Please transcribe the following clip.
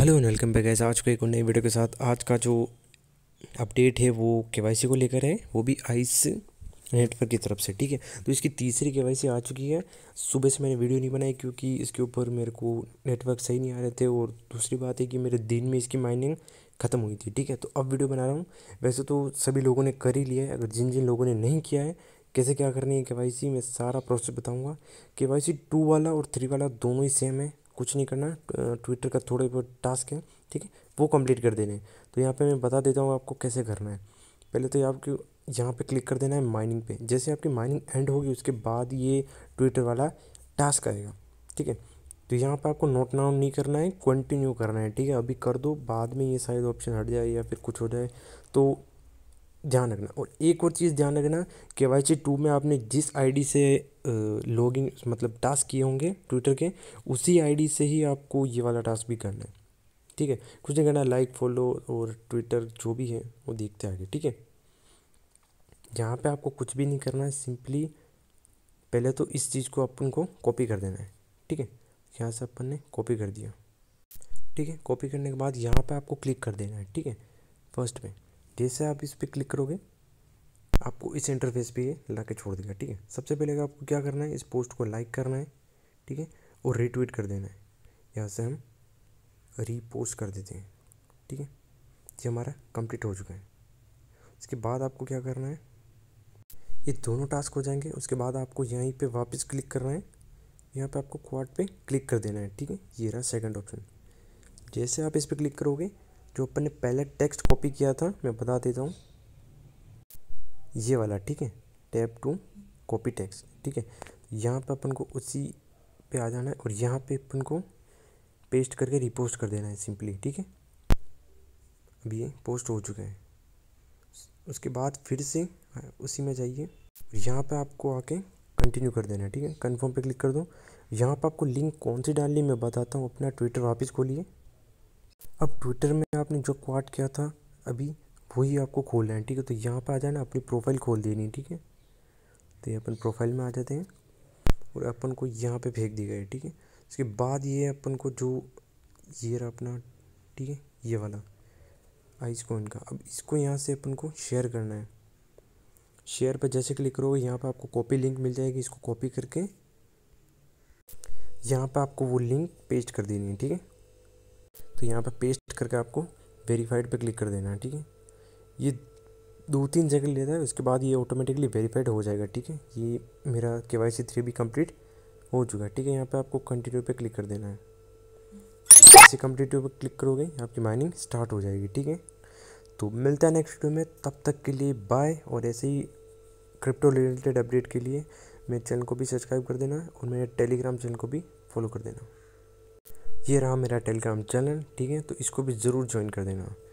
hello and welcome back guys आज के एक नई वीडियो के साथ आज का जो अपडेट है वो के को लेकर है वो भी आइस नेटवर्क की तरफ से ठीक है तो इसकी तीसरी के आ चुकी है सुबह से मैंने वीडियो नहीं बनाई क्योंकि इसके ऊपर मेरे को नेटवर्क सही नहीं आ रहे थे और दूसरी बात है कि मेरे दिन में इसकी माइनिंग ख़त्म हुई थी ठीक है तो अब वीडियो बना रहा हूँ वैसे तो सभी लोगों ने कर ही लिया है अगर जिन जिन लोगों ने नहीं किया है कैसे क्या करनी है के मैं सारा प्रोसेस बताऊँगा के वाई टू वाला और थ्री वाला दोनों ही सेम है कुछ नहीं करना ट्विटर का थोड़े बहुत टास्क है ठीक है वो कंप्लीट कर देने तो यहाँ पे मैं बता देता हूँ आपको कैसे करना है पहले तो आपको यहाँ पे क्लिक कर देना है माइनिंग पे जैसे आपकी माइनिंग एंड होगी उसके बाद ये ट्विटर वाला टास्क आएगा ठीक है तो यहाँ पर आपको नोट नाउन नहीं करना है कंटिन्यू करना है ठीक है अभी कर दो बाद में ये शायद ऑप्शन हट जाए या फिर कुछ हो जाए तो ध्यान रखना और एक और चीज़ ध्यान रखना के वाई सी टू में आपने जिस आईडी से लॉगिंग मतलब टास्क किए होंगे ट्विटर के उसी आईडी से ही आपको ये वाला टास्क भी करना है ठीक है कुछ नहीं करना लाइक फॉलो और ट्विटर जो भी है वो देखते आगे ठीक है यहाँ पे आपको कुछ भी नहीं करना है सिंपली पहले तो इस चीज़ को अपन को कॉपी कर देना है ठीक है यहाँ से अपन ने कॉपी कर दिया ठीक है कॉपी करने के बाद यहाँ पर आपको क्लिक कर देना है ठीक है फर्स्ट में जैसे आप इस पर क्लिक करोगे आपको इस इंटरफेस पर ये ला के छोड़ देगा ठीक है सबसे पहले आपको क्या करना है इस पोस्ट को लाइक करना है ठीक है और रीट्वीट कर देना है यहाँ से हम रीपोस्ट कर देते हैं ठीक है ये हमारा कंप्लीट हो चुका है इसके बाद आपको क्या करना है ये दोनों टास्क हो जाएंगे उसके बाद आपको यहीं पे वापस क्लिक करना है यहाँ पे आपको क्वाड पे क्लिक कर देना है ठीक है ये रहा सेकंड ऑप्शन जैसे आप इस पर क्लिक करोगे जो अपन ने पहले टेक्स्ट कॉपी किया था मैं बता देता हूँ ये वाला ठीक है टैब टू कॉपी टेक्स्ट ठीक है यहाँ पर अपन को उसी पे आ जाना है और यहाँ पे अपन को पेस्ट करके रिपोस्ट कर देना है सिंपली ठीक है अब ये पोस्ट हो चुका है उसके बाद फिर से हाँ, उसी में जाइए यहाँ पर आपको आके कंटिन्यू कर देना है ठीक है कन्फर्म पर क्लिक कर दो यहाँ पर आपको लिंक कौन सी डालनी मैं बताता हूँ अपना ट्विटर वापस खोलिए अब ट्विटर में आपने जो क्वाट किया था अभी वही आपको खोलना है ठीक है तो यहाँ पर आ जाना अपनी प्रोफाइल खोल देनी है ठीक है तो ये अपन प्रोफाइल में आ जाते हैं और अपन को यहाँ पे फेंक दिया है ठीक है उसके बाद ये अपन को जो ये रहा अपना ठीक है ये वाला कॉइन का अब इसको यहाँ से अपन को शेयर करना है शेयर पर जैसे क्लिक करोगे यहाँ पर आपको कॉपी लिंक मिल जाएगी इसको कॉपी करके यहाँ पर आपको वो लिंक पेस्ट कर देनी है ठीक है तो यहाँ पर पेस्ट करके आपको वेरीफाइड पर क्लिक कर देना है ठीक है ये दो तीन जगह लेता है उसके बाद ये ऑटोमेटिकली वेरीफाइड हो जाएगा ठीक है ये मेरा के वाई सी थ्री भी कम्प्लीट हो चुका है ठीक है यहाँ पे आपको कंटिन्यू पे क्लिक कर देना है जैसे कंटिन्यू पे क्लिक करोगे आपकी माइनिंग स्टार्ट हो जाएगी ठीक है तो मिलता है नेक्स्ट वीडियो में तब तक के लिए बाय और ऐसे ही क्रिप्टो रिलेटेड अपडेट के लिए मेरे चैनल को भी सब्सक्राइब कर देना और मेरे टेलीग्राम चैनल को भी फॉलो कर देना ये रहा मेरा टेलीग्राम चैनल ठीक है तो इसको भी ज़रूर ज्वाइन कर देना